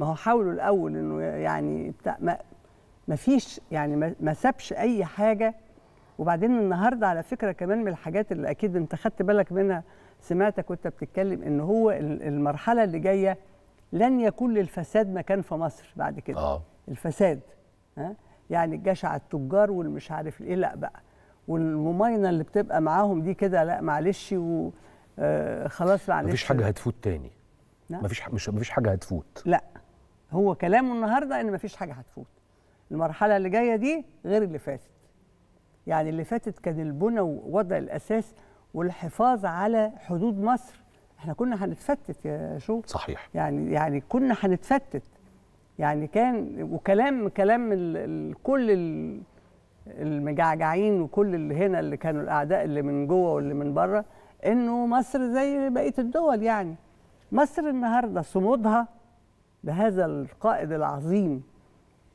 ما هو حاولوا الاول انه يعني بتاع ما, ما فيش يعني ما, سابش اي حاجه وبعدين النهارده على فكره كمان من الحاجات اللي اكيد انت خدت بالك منها سمعتك وانت بتتكلم ان هو المرحله اللي جايه لن يكون للفساد مكان في مصر بعد كده آه. الفساد ها يعني الجشع التجار والمش عارف ايه لا بقى والمماينه اللي بتبقى معاهم دي كده لا معلش و آه، خلاص معلش مفيش حاجه هتفوت تاني لا. نعم. مفيش مش مفيش حاجه هتفوت لا هو كلامه النهارده ان مفيش حاجه هتفوت المرحله اللي جايه دي غير اللي فاتت يعني اللي فاتت كان البنى ووضع الاساس والحفاظ على حدود مصر احنا كنا هنتفتت يا شو صحيح يعني يعني كنا هنتفتت يعني كان وكلام كلام كل المجعجعين وكل اللي هنا اللي كانوا الاعداء اللي من جوه واللي من بره انه مصر زي بقيه الدول يعني مصر النهارده صمودها بهذا القائد العظيم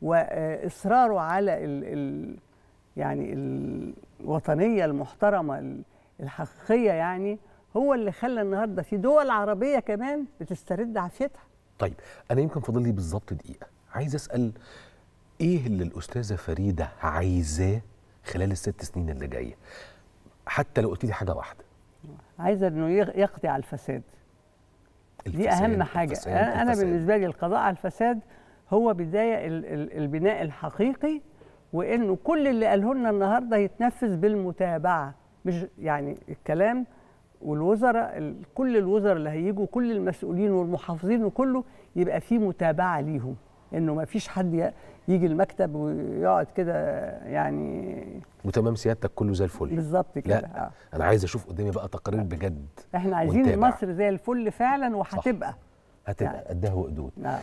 واصراره على ال ال يعني الوطنيه المحترمه الحقيقيه يعني هو اللي خلى النهارده في دول عربيه كمان بتسترد عافيتها. طيب انا يمكن فاضل لي بالظبط دقيقه، عايز اسال ايه اللي الاستاذه فريده عايزاه خلال الست سنين اللي جايه؟ حتى لو قلت لي حاجه واحده. عايزه انه يقضي على الفساد. دي اهم حاجه انا الفساد. بالنسبه لي القضاء على الفساد هو بدايه البناء الحقيقي وانه كل اللي قاله لنا النهارده يتنفذ بالمتابعه مش يعني الكلام والوزراء كل الوزراء اللي هيجوا كل المسؤولين والمحافظين وكله يبقى في متابعه ليهم انه ما فيش حد يجي المكتب ويقعد كده يعني وتمام سيادتك كله زي الفل بالظبط كده لا آه. انا عايز اشوف قدامي بقى تقارير بجد احنا عايزين مصر زي الفل فعلا وهتبقى هتبقى قدها يعني. وقدود نعم.